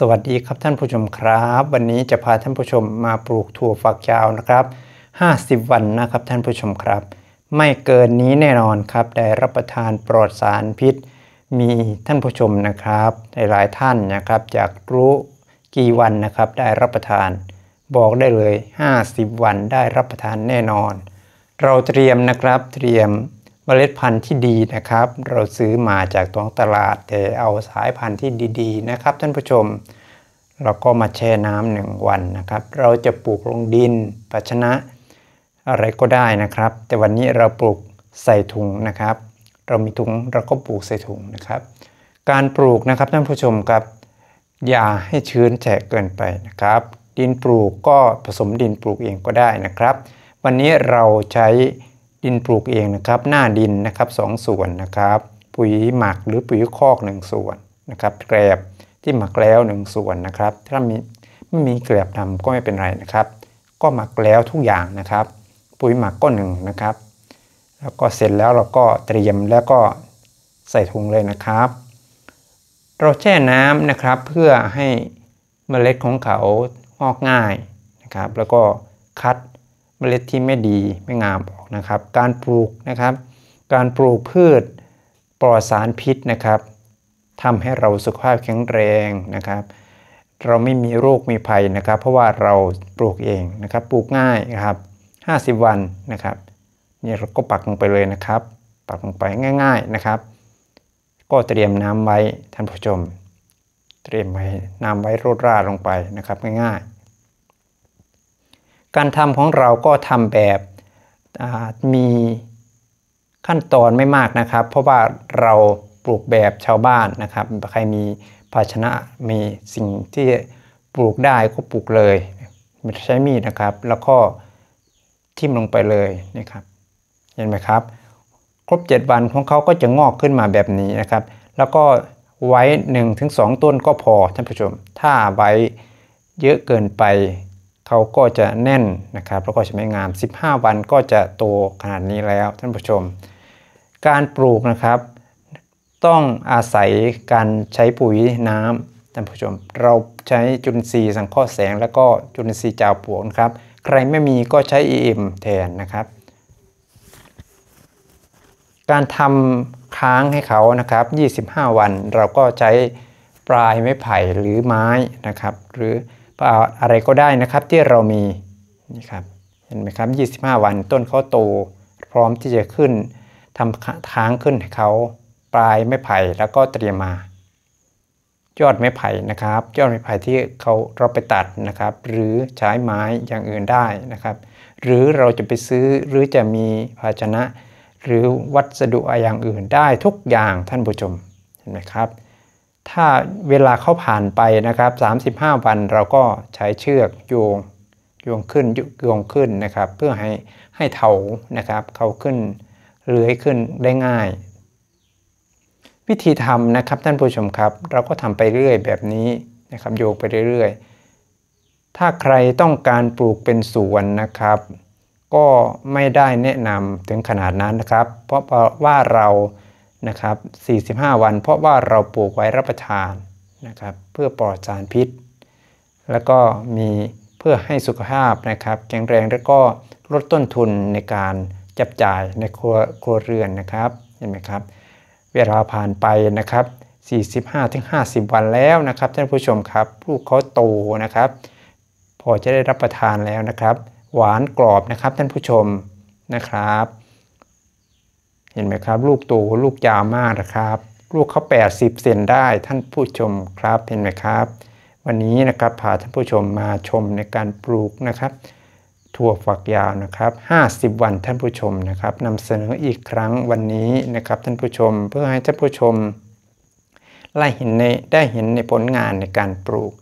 สวัสดีครับท่านผู้ชมครับ วันนี้จะพาท่านผู้ชมมาปลูกถั่วฝักยาวนะครับ 50 วันนะครับท่านผู้ชมครับ ไม่เกินนี้แน่นอนครับได้รับประทานปลอดสารพิษ มีท่านผู้ชมนะครับหลายท่านนะครับจากรู้กี่วันนะครับได้รับประทาน บอกได้เลย 50 วันได้รับประทานแน่นอน เราเตรียมนะครับเตรียมเมล็ดพันธุ์ที่ดีนะครับ เราซื้อมาจากท้องตลาดแต่เอาสายพันธุ์ที่ดีๆ นะครับ ท่านผู้ชมเราก็มาแช่น้ำหนึ่งวันนะครับ เราจะปลูกลงดินภาชนะอะไรก็ได้นะครับ แต่วันนี้เราปลูกใส่ถุงนะครับ เรามีถุงเราก็ปลูกใส่ถุงนะครับ การปลูกนะครับท่านผู้ชมครับ อย่าให้ชื้นแฉะเกินไปนะครับ ดินปลูกก็ผสมดินปลูกเองก็ได้นะครับ วันนี้เราใช้ดินปลูกเองนะครับหน้าดินนะครับสส่วนนะครับ ปุ๋ยหมักหรือปุ๋ยคอก 1 ส่วนนะครับแกลบที่หมักแล้ว 1 ส่วนนะครับ ถ้ามีไม่มีแกลบดาก็ไม่เป็นไรนะครับ ก็หมักแล้วทุกอย่างนะครับ ปุ๋ยหมักก็1นะครับ แล้วก็เสร็จแล้วเราก็เตรียมแล้วก็ใส่ถุงเลยนะครับ เราแช่น้ำนะครับเพื่อให้เมล็ดของเขางอกง่ายนะครับ แล้วก็คัดเมล็ดที่ไม่ดีไม่งามออกนะครับ การปลูกนะครับ การปลูกพืชปลอดสารพิษนะครับทำให้เราสุขภาพแข็งแรงนะครับ เราไม่มีโรคมีภัยนะครับ เพราะว่าเราปลูกเองนะครับปลูกง่ายนะครับ 50 วันนะครับนี่เราก็ปักลงไปเลยนะครับ ปักลงไปง่ายๆนะครับ ก็เตรียมน้ำไว้ท่านผู้ชมเตรียมไว้น้ำไว้รดราดลงไปนะครับง่ายๆการทำของเราก็ทำแบบมีขั้นตอนไม่มากนะครับ เพราะว่าเราปลูกแบบชาวบ้านนะครับ ใครมีภาชนะมีสิ่งที่ปลูกได้ก็ปลูกเลยใช้มีดนะครับ แล้วก็ทิ่มลงไปเลยนะครับ เห็นไหมครับ ครบ 7 วันของเขาก็จะงอกขึ้นมาแบบนี้นะครับ แล้วก็ไว้ 1-2 ต้นก็พอท่านผู้ชม ถ้าไว้เยอะเกินไปเขาก็จะแน่นนะครับแล้วก็จะไม่งาม 15 วันก็จะโตขนาดนี้แล้วท่านผู้ชม การปลูกนะครับ ต้องอาศัยการใช้ปุ๋ยน้ำท่านผู้ชม เราใช้จุลินทรีย์สังเคราะห์แสงแล้วก็จุลินทรีย์จาวปลวกนะครับใครไม่มีก็ใช้ EM แทนนะครับ การทำค้างให้เขานะครับ 25 วันเราก็ใช้ปลายไม้ไผ่หรือไม้นะครับ หรืออะไรก็ได้นะครับที่เรามีนี่ครับเห็นไหมครับ 25 วันต้นเขาโต พร้อมที่จะขึ้นทำทางขึ้นให้เขาปลายไม้ไผ่แล้วก็เตรียมมา ยอดไม้ไผ่นะครับยอดไม้ไผ่ที่เขาเราไปตัดนะครับ หรือใช้ไม้อย่างอื่นได้นะครับ หรือเราจะไปซื้อหรือจะมีภาชนะ หรือวัสดุอย่างอื่นได้ทุกอย่างท่านผู้ชมเห็นไหมครับถ้าเวลาเขาผ่านไปนะครับ 35 วันเราก็ใช้เชือกโยง โยงขึ้น โยงขึ้นนะครับ เพื่อให้ให้เถา นะครับ เขาขึ้น เลื้อยขึ้นได้ง่าย วิธีทำนะครับท่านผู้ชมครับ เราก็ทำไปเรื่อยแบบนี้นะครับ โยงไปเรื่อยๆ ถ้าใครต้องการปลูกเป็นสวนนะครับ ก็ไม่ได้แนะนำถึงขนาดนั้นนะครับ เพราะว่าเรานะครับ 45 วัน เพราะว่าเราปลูกไว้รับประทานนะครับ เพื่อปลอดสารพิษ แล้วก็มีเพื่อให้สุขภาพนะครับแข็งแรงแล้วก็ลดต้นทุนในการจับจ่ายในครัวครัวเรือนนะครับ เห็นไหมครับ เวลาผ่านไปนะครับ 45-50ถึงวันแล้วนะครับ ท่านผู้ชมครับลูกเขาโตนะครับ พอจะได้รับประทานแล้วนะครับ หวานกรอบนะครับท่านผู้ชมนะครับเห็นไหมครับ ลูกโตลูกยาวมากนะครับ ลูกเขา80 เซนได้ท่านผู้ชมครับเห็นไหมครับ วันนี้นะครับพาท่านผู้ชมมาชมในการปลูกนะครับ ถั่วฝักยาวนะครับ 50 วันท่านผู้ชมนะครับนำเสนออีกครั้งวันนี้นะครับท่านผู้ชมเพื่อให้ท่านผู้ชมไล่เห็นในได้เห็นในผลงานในการปลูก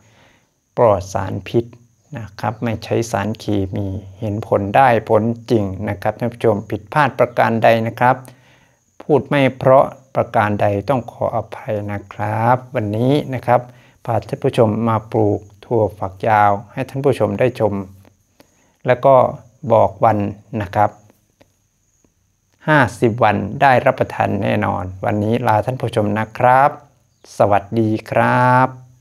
ปลอดสารพิษนะครับ ไม่ใช้สารเคมีเห็นผลได้ผลจริงนะครับท่านผู้ชมผิดพลาดประการใดนะครับพูดไม่เพราะประการใดต้องขออภัยนะครับ วันนี้นะครับพาท่านผู้ชมมาปลูก ถั่วฝักยาวให้ท่านผู้ชมได้ชม แล้วก็บอกวันนะครับ 50 วันได้รับประทานแน่นอน วันนี้ลาท่านผู้ชมนะครับ สวัสดีครับ